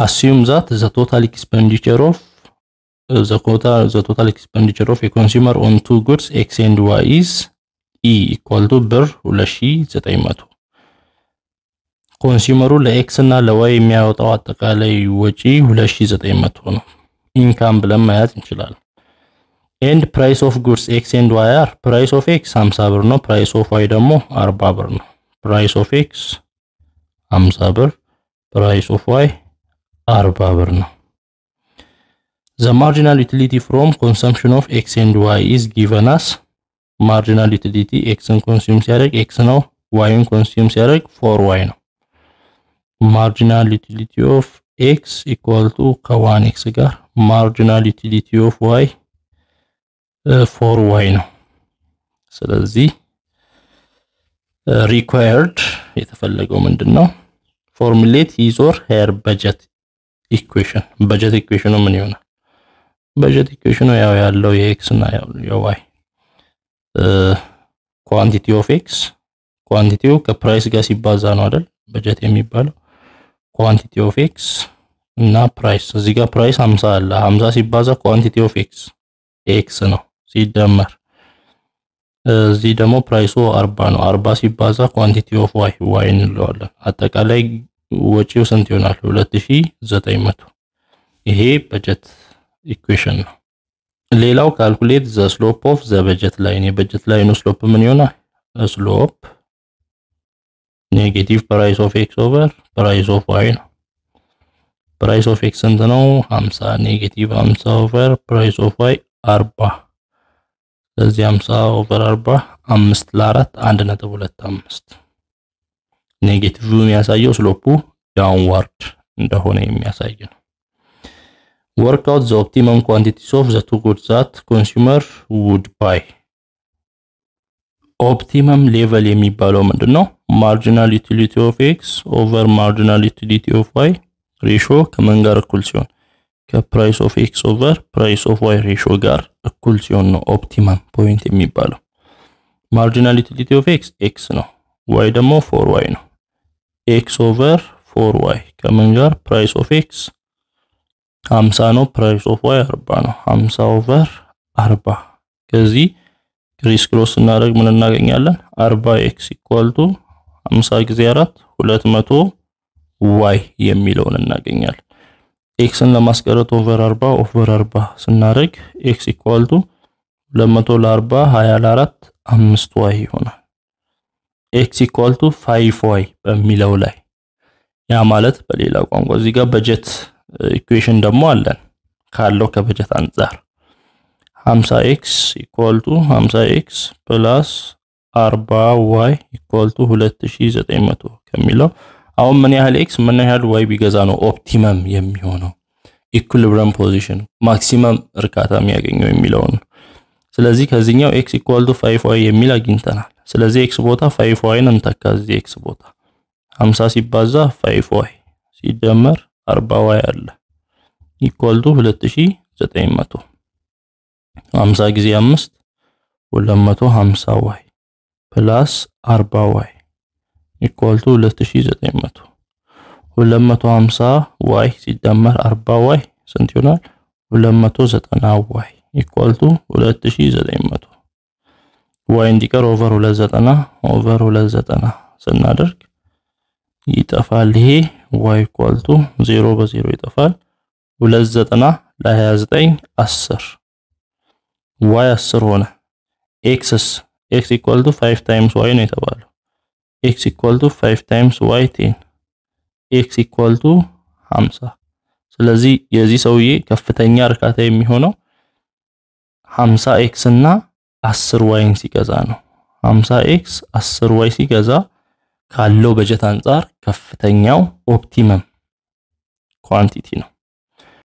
assume that the total expenditure of uh, the quota the total expenditure of a consumer on two goods x and y is e equal to ብር 2900 ኮንሱመሩ ለኤክስ እና ለዋይ የሚያወጣው አጠቃላይ ወጪ 2900 ነው። ኢንካም ብለን መያዝ እንችላለን። ኤንድ ፕራይስ ኦፍ ጉድስ ኤክስ ኤንድ ዋይ አር ፕራይስ ኦፍ ኤክስ 50 ብር ነው። ፕራይስ ኦፍ ዋይ ደግሞ 40 ብር ነው። ፕራይስ ኦፍ ኤክስ 50 ብር፣ ፕራይስ ኦፍ ዋይ አርባ ብር ነው። the marginal utility from consumption of x and y is given as marginal utility xን ኮንሱም ሲያደርግ x ነው ዋይን ኮንሱም ሲያደርግ 4y ነው። marginal utility of x equal to ከዋን x ጋር marginal utility of y 4y ነው። ስለዚህ required የተፈለገው ምንድን ነው? formulate his or her budget ኢኩዌሽን በጀት ኢኩዌሽኑ ምን ይሆናል? በጀት ኢኩዌሽኑ ያው ያለው የኤክስ እና የዋይ ኳንቲቲ ኦፍ ኤክስ ኳንቲቲው ከፕራይስ ጋር ሲባዛ ነው አይደል? በጀት የሚባለው ኳንቲቲ ኦፍ ኤክስ እና ፕራይስ። እዚህ ጋር ፕራይስ 50 አለ። 50 ሲባዛ ኳንቲቲ ኦፍ ኤክስ ኤክስ ነው ሲደመር እዚህ ደግሞ ፕራይሱ አርባ ነው። አርባ ሲባዛ ኳንቲቲ ኦፍ ዋይ ዋይ እንለዋለን። አጠቃላይ ወጪው ስንት ይሆናል? 2900 ይሄ በጀት ኢኩዌሽን ነው። ሌላው ካልኩሌት ዘ ስሎፕ ኦፍ ዘ በጀት ላይን የበጀት ላይኑ ስሎፕ ምን ይሆናል? ስሎፕ ኔጌቲቭ ፕራይስ ኦፍ ኤክስ ኦቨር ፕራይስ ኦፍ ዋይ ነው። ፕራይስ ኦፍ ኤክስ ስንት ነው? 50 ኔጌቲቭ 50 ኦቨር ፕራይስ ኦፍ ዋይ 40 ስለዚህ 50 ኦቨር 40 5 ለ4 1.25 ኔጌቲቭ የሚያሳየው ስሎፑ ዳውንዋርድ እንደሆነ የሚያሳይ ነው። ወርክ አውት ዘ ኦፕቲመም ኳንቲቲስ ኦፍ ዘ ቱ ጉድስ ዛት ኮንሱመር ውድ ባይ። ኦፕቲመም ሌቨል የሚባለው ምንድን ነው? ማርጂናል ዩቲሊቲ ኦፍ ኤክስ ኦቨር ማርጂናል ዩቲሊቲ ኦፍ ዋይ ሬሾ ከምን ጋር እኩል ሲሆን ከፕራይስ ኦፍ ኤክስ ኦቨር ፕራይስ ኦፍ ዋይ ሬሾ ጋር እኩል ሲሆን ነው ኦፕቲመም ፖይንት የሚባለው። ማርጂናል ዩቲሊቲ ኦፍ ኤክስ ኤክስ ነው፣ ዋይ ደግሞ ፎር ዋይ ነው። ኤክስ ኦቨር ፎር ዋይ ከምን ጋር ፕራይስ ኦፍ ኤክስ 50 ነው። ፕራይስ ኦፍ ዋይ 40 ነው። 50 ኦቨር 40 ከዚህ ክሪስ ክሮስ እናደርግ ምን እናገኛለን? 40 ኤክስ ኢኳል ቱ 50 ጊዜ 4 200 ዋይ የሚለውን እናገኛለን። ኤክስን ለማስቀረት ኦቨር 40 ኦቨር 40 ስናደርግ ኤክስ ኢኳል ቱ 200 ለ40 20 ለ4 5 ዋይ ይሆናል። ኤክስ ኢኳል ቱ ፋይቭ ዋይ በሚለው ላይ ያ ማለት በሌላ ቋንቋ እዚህ ጋር በጀት ኢኩዌሽን ደግሞ አለን ካለው ከበጀት አንጻር 50 ኤክስ ኢኳል ቱ 50 ኤክስ ፕላስ 40 ዋይ ኢኳል ቱ 2900 ከሚለው አሁን ምን ያህል ኤክስ ምን ያህል ዋይ ቢገዛ ነው ኦፕቲመም የሚሆነው ኢኩሊብረም ፖዚሽን ማክሲመም እርካታ የሚያገኘው የሚለውን ስለዚህ ከዚህኛው ኤክስ ኢኳል ቱ 5y የሚል አግኝተናል። ስለዚህ ኤክስ ቦታ 5y ዋይን እንተካ። እዚህ ኤክስ ቦታ 50 ሲባዛ 5y ሲደመር 40 y አለ ኢኳል ቱ 2900 50 ጊዜ 5 250 y ፕላስ 40 y ኢኳል ቱ 2900 250 ዋይ ሲደመር 40 ዋይ ስንት ይሆናል? 290 ዋይ ኢኳል ቱ 2900 ዋይ እንዲቀር ኦቨር 290 ኦቨር 290 ስናደርግ ይጠፋል። ይሄ ዋይ ኢኳል ቱ 0 በ0 ይጠፋል። 290 ለ29 10 ዋይ 10 ሆነ። ኤክስስ ኤክስ ኢኳል ቱ 5 ታይምስ ዋይ ነው የተባለው። ኤክስ ኢኳል ቱ 5 ታይምስ ዋይ 10 ኤክስ ኢኳል ቱ 50 ስለዚህ የዚህ ሰውዬ ከፍተኛ እርካታ የሚሆነው 50 ኤክስ እና 10 ዋይን ሲገዛ ነው። 50 ኤክስ 10 ዋይ ሲገዛ ካለው በጀት አንጻር ከፍተኛው ኦፕቲመም ኳንቲቲ ነው።